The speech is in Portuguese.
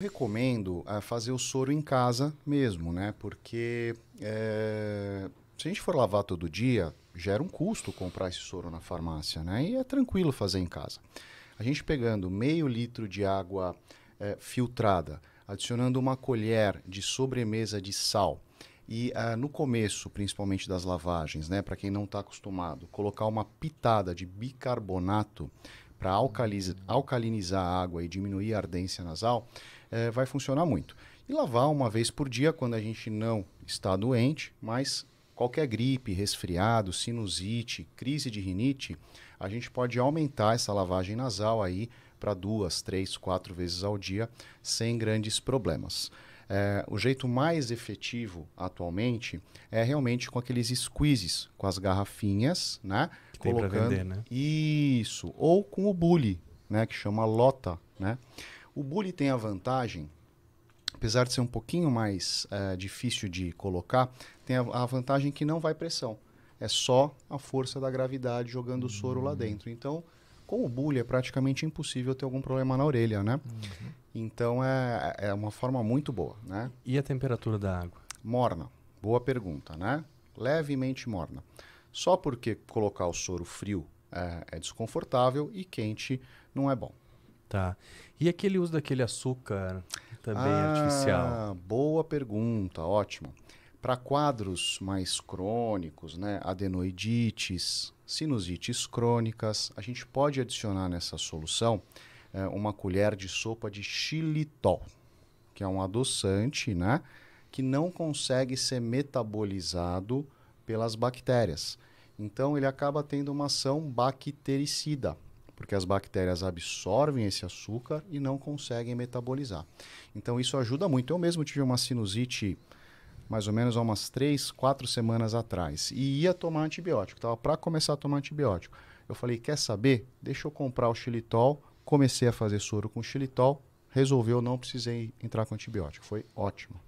recomendo é, fazer o soro em casa mesmo, né? Porque é, se a gente for lavar todo dia, gera um custo comprar esse soro na farmácia, né? E é tranquilo fazer em casa. A gente pegando meio litro de água é, filtrada, adicionando uma colher de sobremesa de sal. E ah, no começo, principalmente das lavagens, né, para quem não está acostumado, colocar uma pitada de bicarbonato para alcalinizar a água e diminuir a ardência nasal, é, vai funcionar muito. E lavar uma vez por dia quando a gente não está doente, mas qualquer gripe, resfriado, sinusite, crise de rinite, a gente pode aumentar essa lavagem nasal aí para duas, três, quatro vezes ao dia sem grandes problemas. É, o jeito mais efetivo atualmente é realmente com aqueles squeezes, com as garrafinhas, né? Que colocando tem vender, né? Isso. Ou com o bully, né? Que chama lota, né? O bully tem a vantagem, apesar de ser um pouquinho mais eh, difícil de colocar, tem a, a, vantagem que não vai pressão. É só a força da gravidade jogando o soro uhum. lá dentro. Então, com o bully é praticamente impossível ter algum problema na orelha, né? Uhum. Então, é, é uma forma muito boa, né? E a temperatura da água? Morna. Boa pergunta, né? Levemente morna. Só porque colocar o soro frio é, é desconfortável e quente não é bom. Tá. E aquele uso daquele açúcar também ah, artificial? Boa pergunta, ótimo. Para quadros mais crônicos, né, adenoidites, sinusites crônicas, a gente pode adicionar nessa solução é, uma colher de sopa de xilitol, que é um adoçante, né, que não consegue ser metabolizado pelas bactérias. Então ele acaba tendo uma ação bactericida porque as bactérias absorvem esse açúcar e não conseguem metabolizar. Então isso ajuda muito. Eu mesmo tive uma sinusite mais ou menos há umas três, quatro semanas atrás e ia tomar antibiótico, estava para começar a tomar antibiótico. Eu falei, quer saber? Deixa eu comprar o xilitol. Comecei a fazer soro com xilitol, resolveu, não precisei entrar com antibiótico. Foi ótimo.